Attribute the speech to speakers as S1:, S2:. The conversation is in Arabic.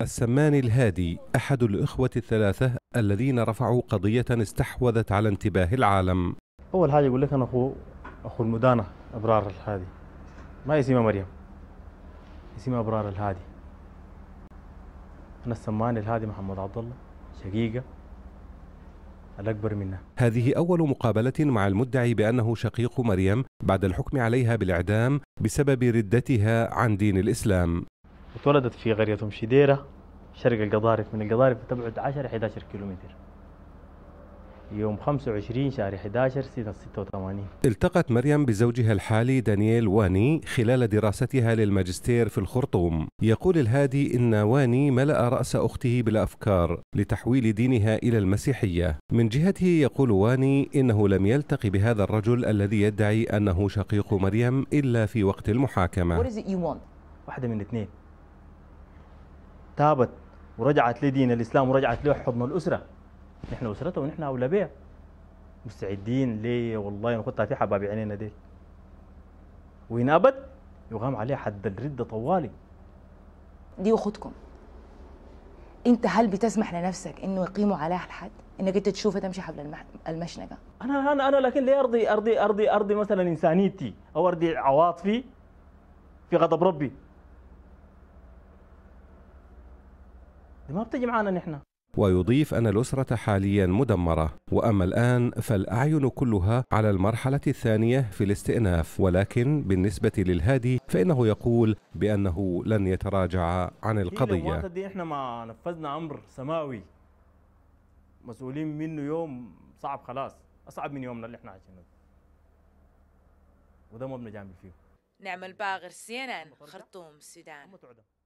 S1: السمان الهادي أحد الإخوة الثلاثة الذين رفعوا قضية استحوذت على انتباه العالم
S2: أول حاجة يقول لك أنا أخو أخو المدانة أبرار الهادي ما اسمها مريم اسمها أبرار الهادي أنا السمان الهادي محمد عبد الله شقيقة الأكبر منه
S1: هذه أول مقابلة مع المدعي بأنه شقيق مريم بعد الحكم عليها بالإعدام بسبب ردتها عن دين الإسلام وتولدت في قرية
S2: أم شديرة شرق القضارف من القضارف تبعد 10 11 كيلومتر يوم 25 شهر 11 سنة 86
S1: التقت مريم بزوجها الحالي دانييل واني خلال دراستها للماجستير في الخرطوم يقول الهادي إن واني ملأ رأس أخته بالأفكار لتحويل دينها إلى المسيحية من جهته يقول واني إنه لم يلتقي بهذا الرجل الذي يدعي أنه شقيق مريم إلا في وقت المحاكمة
S2: واحدة من اثنين تابت ورجعت لدين الاسلام ورجعت له حضن الاسره نحن اسرته ونحن اولى بها مستعدين ليه والله نخطها في حباب عينينا ديل وإن أبد يغام عليها حد الردة طوالي
S1: دي اخوتكم أنت هل بتسمح لنفسك إنه يقيموا عليها الحد؟ إنك أنت تشوفها تمشي حبل المشنقة
S2: أنا أنا أنا لكن ليه أرضي أرضي أرضي أرضي مثلا إنسانيتي أو أرضي عواطفي في غضب ربي ما بتجي معنا نحن
S1: ويضيف أن الأسرة حاليا مدمرة وأما الآن فالأعين كلها على المرحلة الثانية في الاستئناف ولكن بالنسبة للهادي فإنه يقول بأنه لن يتراجع عن القضية
S2: دي إحنا ما نفذنا أمر سماوي مسؤولين منه يوم صعب خلاص أصعب من يومنا اللي إحنا عايشينه وده ما بنجامل فيه نعمل باغر سينان خرطوم السودان